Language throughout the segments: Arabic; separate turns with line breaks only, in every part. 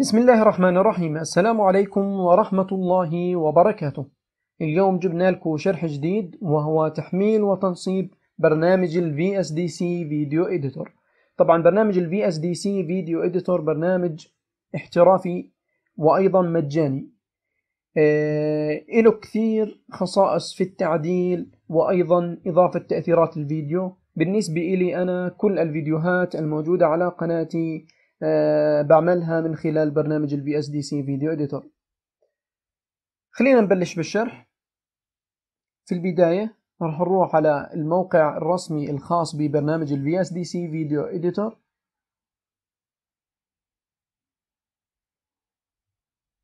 بسم الله الرحمن الرحيم السلام عليكم ورحمة الله وبركاته اليوم جبنا لكم شرح جديد وهو تحميل وتنصيب برنامج ال VSDC Video Editor طبعا برنامج ال VSDC Video Editor برنامج احترافي وأيضا مجاني آه له كثير خصائص في التعديل وأيضا إضافة تأثيرات الفيديو بالنسبة إلي أنا كل الفيديوهات الموجودة على قناتي آه، بعملها من خلال برنامج البي اس دي سي فيديو اديتور خلينا نبلش بالشرح في البداية راح نروح على الموقع الرسمي الخاص ببرنامج البي اس دي سي فيديو اديتور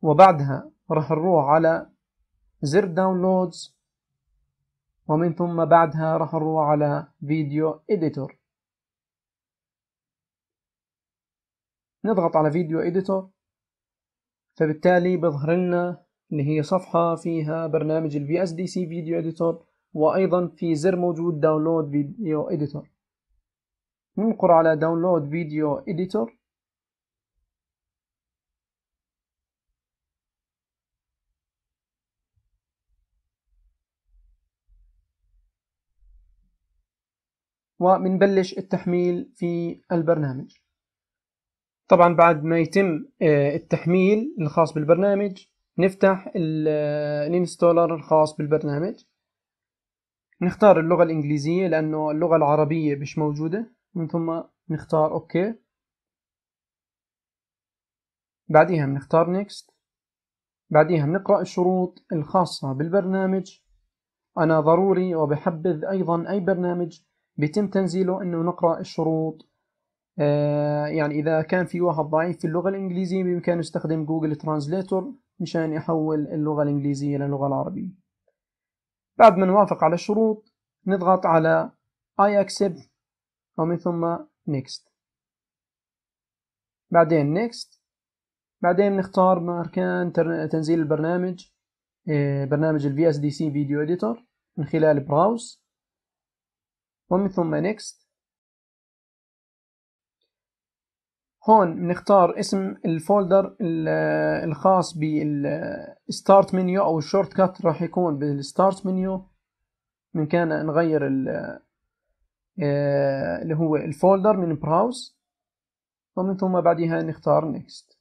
وبعدها راح نروح على زر داونلودز ومن ثم بعدها راح نروح على فيديو اديتور نضغط على فيديو إديتور فبالتالي بيظهر لنا اللي هي صفحة فيها برنامج ال VSDC فيديو إديتور وأيضا في زر موجود داونلود فيديو إديتور ننقر على داونلود فيديو إديتور وبنبلش التحميل في البرنامج طبعا بعد ما يتم آه، التحميل الخاص بالبرنامج نفتح آه، الانستولر الخاص بالبرنامج نختار اللغة الإنجليزية لأنه اللغة العربية مش موجودة من ثم نختار أوكي بعدها بنختار نيكست بعدها بنقرأ الشروط الخاصة بالبرنامج أنا ضروري وبحبذ أيضا أي برنامج بيتم تنزيله أنه نقرأ الشروط آه، يعني إذا كان في واحد ضعيف في اللغة الإنجليزية بإمكانه يستخدم جوجل ترانزليتور مشان يحول اللغة الإنجليزية للغة العربية بعد ما نوافق على الشروط نضغط على I accept ومن ثم next بعدين next بعدين نختار مكان تنزيل البرنامج آه، برنامج ال VSDC Video Editor من خلال براوز ومن ثم next هون بنختار اسم الفولدر الخاص بالستارت منيو او الشورت كات راح يكون بالستارت منيو بامكاننا كان نغير آه، اللي هو الفولدر من براوز ومن ثم بعدها نختار نيكست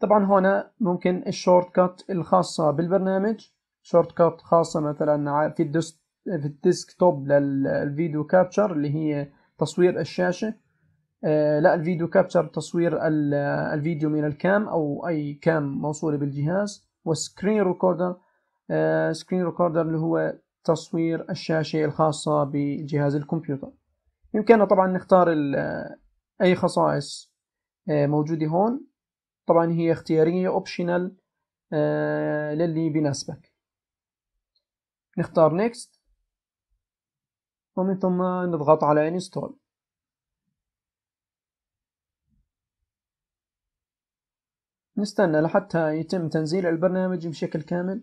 طبعا هنا ممكن الشورت كات الخاصة بالبرنامج شورت كات خاصة مثلا في الديسك توب للفيديو كابتشر اللي هي تصوير الشاشة آه، لا الفيديو كابتشر تصوير آه، الفيديو من الكام او اي كام موصوله بالجهاز والسكرين ريكوردر آه، سكرين ريكوردر اللي هو تصوير الشاشه الخاصه بجهاز الكمبيوتر يمكننا طبعا نختار اي خصائص موجوده هون طبعا هي اختياريه اوبشنال للي بناسبك نختار نيكست ومن ثم نضغط على انستول نستنى لحتى يتم تنزيل البرنامج بشكل كامل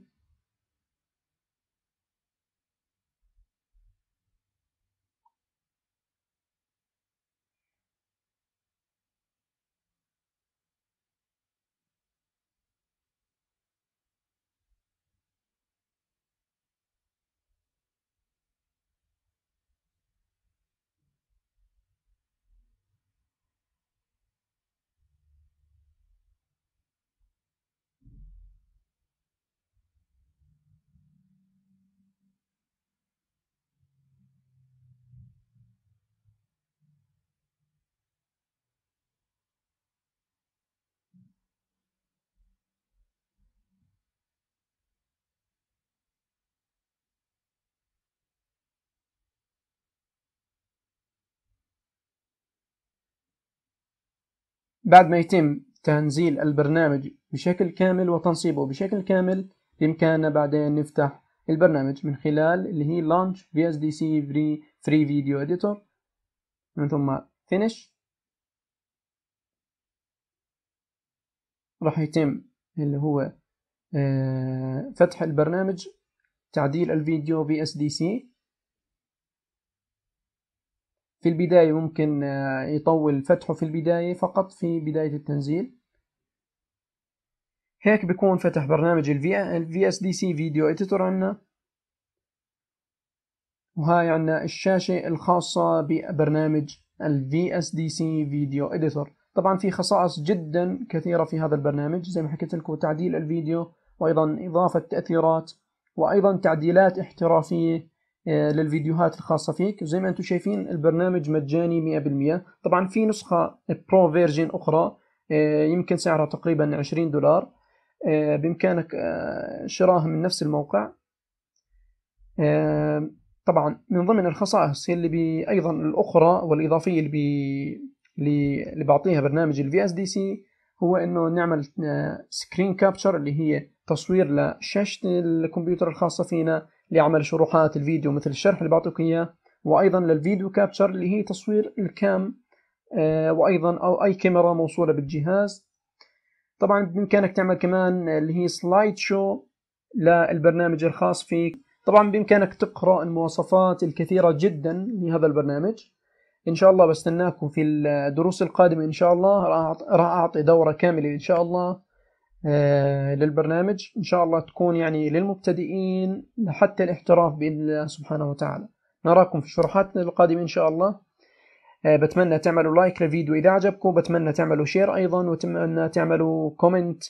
بعد ما يتم تنزيل البرنامج بشكل كامل وتنصيبه بشكل كامل بإمكاننا بعدين نفتح البرنامج من خلال اللي هي Launch VSDC Free Video Editor من ثم Finish راح يتم اللي هو آه، فتح البرنامج تعديل الفيديو VSDC في البداية ممكن آه، يطول فتحه في البداية فقط في بداية التنزيل هيك بكون فتح برنامج الفي اس دي سي فيديو اديتور عنا وهاي عنا الشاشة الخاصة ببرنامج ال VSDC Video Editor طبعا في خصائص جدا كثيرة في هذا البرنامج زي ما حكيت لكم تعديل الفيديو وأيضا إضافة تأثيرات وأيضا تعديلات احترافية آه، للفيديوهات الخاصة فيك زي ما انتم شايفين البرنامج مجاني 100% طبعا في نسخة برو فيرجن أخرى آه، يمكن سعرها تقريبا 20 دولار آه، بإمكانك شراها من نفس الموقع طبعا من ضمن الخصائص اللي بي أيضا الأخرى والإضافية اللي بي اللي بعطيها برنامج الفي اس دي سي هو انه نعمل سكرين كابتشر اللي هي تصوير لشاشة الكمبيوتر الخاصة فينا لعمل شروحات الفيديو مثل الشرح اللي بعطيكم اياه وايضا للفيديو كابتشر اللي هي تصوير الكام آه، وايضا او اي كاميرا موصوله بالجهاز طبعا بامكانك تعمل كمان اللي هي سلايد شو للبرنامج الخاص فيك طبعا بامكانك تقرا المواصفات الكثيره جدا لهذا البرنامج ان شاء الله بستناكم في الدروس القادمه ان شاء الله راح اعطي دوره كامله ان شاء الله آه، للبرنامج إن شاء الله تكون يعني للمبتدئين حتى الاحتراف بإذن الله سبحانه وتعالى نراكم في شروحاتنا القادمة إن شاء الله آه، بتمنى تعملوا لايك للفيديو إذا عجبكم بتمنى تعملوا شير أيضا وتمنى تعملوا كومنت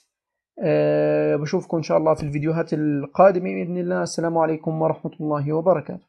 آه، بشوفكم إن شاء الله في الفيديوهات القادمة بإذن الله السلام عليكم ورحمة الله وبركاته